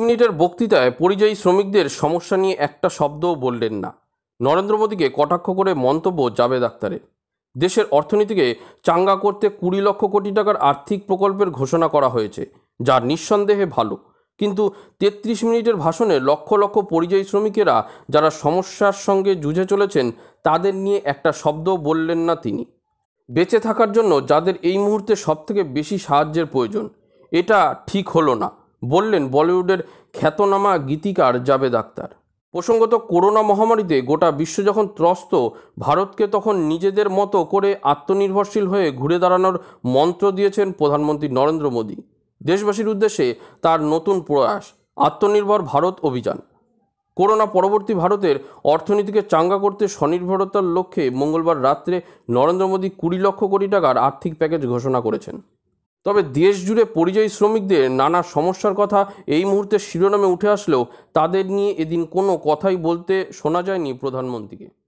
মিনিটের বক্তৃতায় পরিযায়ী শ্রমিকদের সমস্যা নিয়ে একটা শব্দও বললেন না নরেন্দ্র মোদীকে কটাক্ষ করে মন্তব্য যাবে আক্তারের দেশের অর্থনীতিকে চাঙ্গা করতে কুড়ি লক্ষ কোটি টাকার আর্থিক প্রকল্পের ঘোষণা করা হয়েছে যা নিঃসন্দেহে ভালো কিন্তু ৩৩ মিনিটের ভাষণে লক্ষ লক্ষ পরিযায়ী শ্রমিকেরা যারা সমস্যার সঙ্গে যুঝে চলেছেন তাদের নিয়ে একটা শব্দ বললেন না তিনি বেঁচে থাকার জন্য যাদের এই মুহূর্তে সবথেকে বেশি সাহায্যের প্রয়োজন এটা ঠিক হলো না বললেন বলিউডের খ্যাতনামা গীতিকার জাবেদ আক্তার প্রসঙ্গত করোনা মহামারীতে গোটা বিশ্ব যখন ত্রস্ত ভারতকে তখন নিজেদের মতো করে আত্মনির্ভরশীল হয়ে ঘুরে দাঁড়ানোর মন্ত্র দিয়েছেন প্রধানমন্ত্রী নরেন্দ্র মোদী দেশবাসীর উদ্দেশ্যে তার নতুন প্রয়াস আত্মনির্ভর ভারত অভিযান করোনা পরবর্তী ভারতের অর্থনীতিকে চাঙ্গা করতে স্বনির্ভরতার লক্ষ্যে মঙ্গলবার রাত্রে নরেন্দ্র মোদী কুড়ি লক্ষ কোটি টাকার আর্থিক প্যাকেজ ঘোষণা করেছেন তবে দেশ জুড়ে পরিযায়ী শ্রমিকদের নানা সমস্যার কথা এই মুহূর্তে শিরোনামে উঠে আসলেও তাদের নিয়ে এদিন কোনো কথাই বলতে শোনা যায়নি প্রধানমন্ত্রীকে